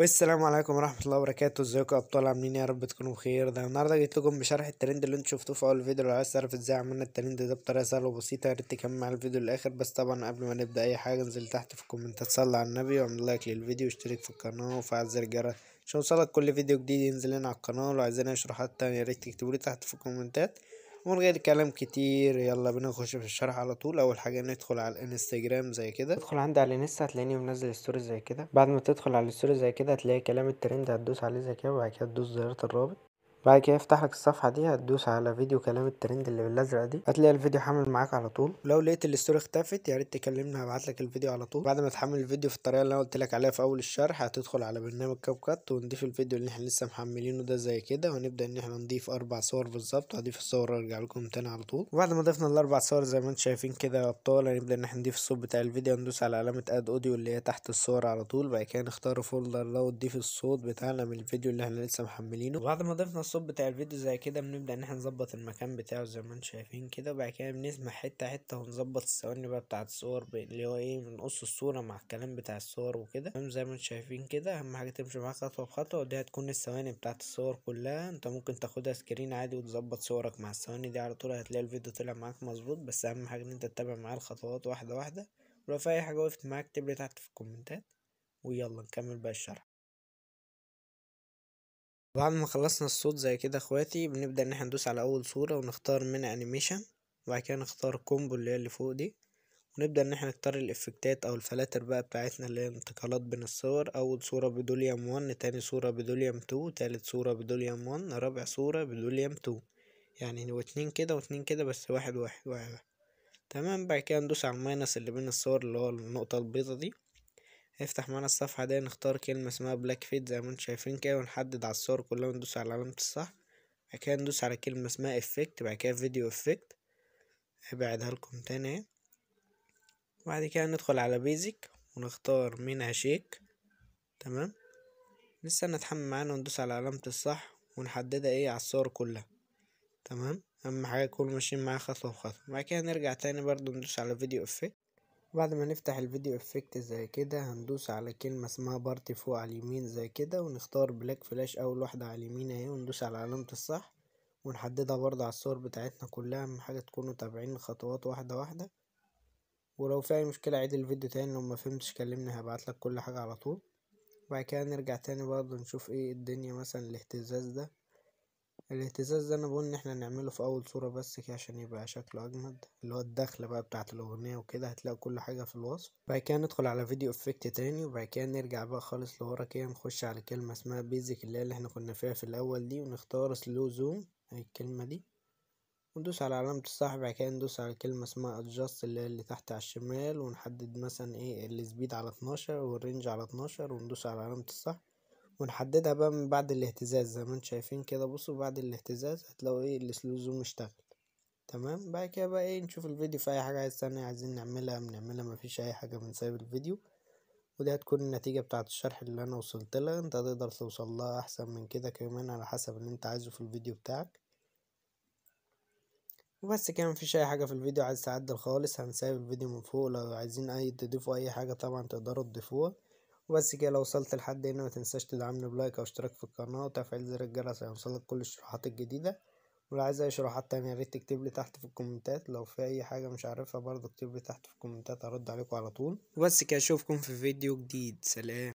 والسلام عليكم ورحمة الله وبركاته ازيكم يا ابطال عاملين إيه؟ يا رب تكونوا بخير ده النهارده جيت لكم بشرح الترند اللي انتوا شفتوه في اول فيديو لو عايز تعرف ازاي عملنا الترند ده بطريقة سهلة وبسيطة يا ريت تكمل معايا الفيديو للاخر بس طبعا قبل ما نبدا اي حاجة انزل تحت في الكومنتات صلي على النبي واعمل لايك للفيديو واشترك في القناة وفعل زر الجرس عشان يوصلك كل فيديو جديد ينزل لنا على القناة ولو عايزين اي شروحات تانية يا ريت تكتبولي تحت في الكومنتات ومن غير كلام كتير يلا بينا نخش في الشرح على طول اول حاجه ندخل على الانستجرام زي كده ادخل عندي على الانستا هتلاقيني منزل ستوري زي كده بعد ما تدخل على الستوري زي كده هتلاقي كلام الترند هتدوس عليه زي كده وبعد كده تدوس زرار الرابط بعد كده افتح لك الصفحه دي هتدوس على فيديو كلام الترند اللي بالازرق دي هتلاقي الفيديو حامل معاك على طول لو لقيت الاستوري اختفت يا ريت تكلمني هبعت لك الفيديو على طول بعد ما تحمل الفيديو في الطريقه اللي انا قلت لك عليها في اول الشرح هتدخل على برنامج كاب كات ونضيف الفيديو اللي احنا لسه محملينه ده زي كده وهنبدا ان احنا نضيف اربع صور بالظبط وهضيف الصور وارجع لكم تاني على طول وبعد ما ضفنا الاربع صور زي ما انتم شايفين كده يا ابطال هنبدا ان احنا نضيف الصوت بتاع الفيديو ندوس على علامه اد اوديو اللي هي تحت الصور على طول بعد كده نختار فولدر لو تضيف الصوت بتاعنا من الفيديو اللي احنا لسه محملينه وبعد ما ضفنا الصوت بتاع الفيديو زي كده بنبدأ ان احنا نظبط المكان بتاعه زي ما انتم شايفين كده وبعد كده بنسمع حتة حتة ونظبط الثواني بقى بتاعة الصور اللي هو ايه بنقص الصورة مع الكلام بتاع الصور وكده تمام زي ما انتم شايفين كده اهم حاجة تمشي معاك خطوة بخطوة ودي هتكون الثواني بتاعة الصور كلها انت ممكن تاخدها سكرين عادي وتظبط صورك مع الثواني دي على طول هتلاقي الفيديو طلع معاك مظبوط بس اهم حاجة ان انت تتابع معايا الخطوات واحدة واحدة ولو في اي حاجة وقفت معاك اكتب لي تحت في الكومنتات ويلا نكمل بقى الشرح بعد ما خلصنا الصوت زي كده اخواتي بنبدأ ان احنا ندوس على اول صورة ونختار من انيميشن وبعد كده نختار كومبو اللي هي اللي فوق دي ونبدأ ان احنا نختار الافكتات او الفلاتر بقى بتاعتنا اللي هي انتقالات بين الصور اول صورة بدوليام 1 تاني صورة بدوليام 2 تالت صورة بدوليام 1 رابع صورة بدوليام 2 يعني هو اتنين كده واتنين كده بس واحد واحد واحد, واحد. تمام بعد كده ندوس على الماينس اللي بين الصور اللي هو النقطة البيضة دي افتح معانا الصفحة دي نختار كلمة اسمها بلاك فيت زي ما انتم شايفين كده ونحدد على الصور كلها وندوس على علامة الصح بعد كده ندوس على كلمة اسمها افكت بعد كده فيديو افكت ابعدها لكم تاني وبعد كده ندخل على بيزك ونختار مين شيك تمام نستنى تحمل معانا وندوس على علامة الصح ونحددها ايه على الصور كلها تمام اهم حاجة يكون ماشيين معاه خطوة بخطوة بعد كده نرجع تاني برضو ندوس على فيديو افكت بعد ما نفتح الفيديو افكت زي كده هندوس على كلمة اسمها بارتي فوق على اليمين زي كده ونختار بلاك فلاش اول واحدة على اليمين اهي وندوس على علامة الصح ونحددها برضه على الصور بتاعتنا كلها اهم حاجة تكونوا تابعين الخطوات واحدة واحدة ولو في اي مشكلة عيد الفيديو تاني لو مفهمتش كلمني هبعتلك كل حاجة على طول وبعد كده نرجع تاني برضه نشوف ايه الدنيا مثلا الاهتزاز ده الاهتزاز ده انا بقول ان احنا نعمله في اول صورة بس كده عشان يبقى شكله اجمد اللي هو الدخلة بقى بتاعة الاغنية وكده هتلاقوا كل حاجة في الوصف بعد كده ندخل على فيديو افكت تاني وبعد كده نرجع بقى خالص لورا كده نخش على كلمة اسمها بيزك اللي هي اللي احنا كنا فيها في الاول دي ونختار سلو زوم الكلمة دي وندوس على علامة الصح بعد كده ندوس على كلمة اسمها ادجاست اللي هي اللي تحت على الشمال ونحدد مثلا ايه السبيد على اتناشر والرينج على اتناشر وندوس على علامة الصح ونحددها بقى من بعد الاهتزاز زي ما انتم شايفين كده بصوا بعد الاهتزاز هتلاقوا ايه السلوزوم اشتغل تمام بعد كده بقى ايه نشوف الفيديو في اي حاجة عايز ثانية عايزين نعملها بنعملها مفيش اي حاجة بنسيب الفيديو ودي هتكون النتيجة بتاعت الشرح اللي انا وصلت لها انت تقدر توصل لها احسن من كده كمان على حسب اللي انت عايزه في الفيديو بتاعك وبس كده مفيش اي حاجة في الفيديو عايز تعدل خالص هنسيب الفيديو من فوق لو عايزين اي تضيفوا اي حاجة طبعا تقدروا تضيفوها وبس كده لو وصلت لحد هنا متنساش تدعمني بلايك او اشتراك في القناة وتفعيل زر الجرس عشان يوصلك كل الشروحات الجديدة ولو عايز اي شروحات تانية يا تكتب تكتبلي تحت في الكومنتات لو في اي حاجة مش عارفها برضه اكتبلي تحت في الكومنتات هرد عليكم على طول وبس كده اشوفكم في فيديو جديد سلام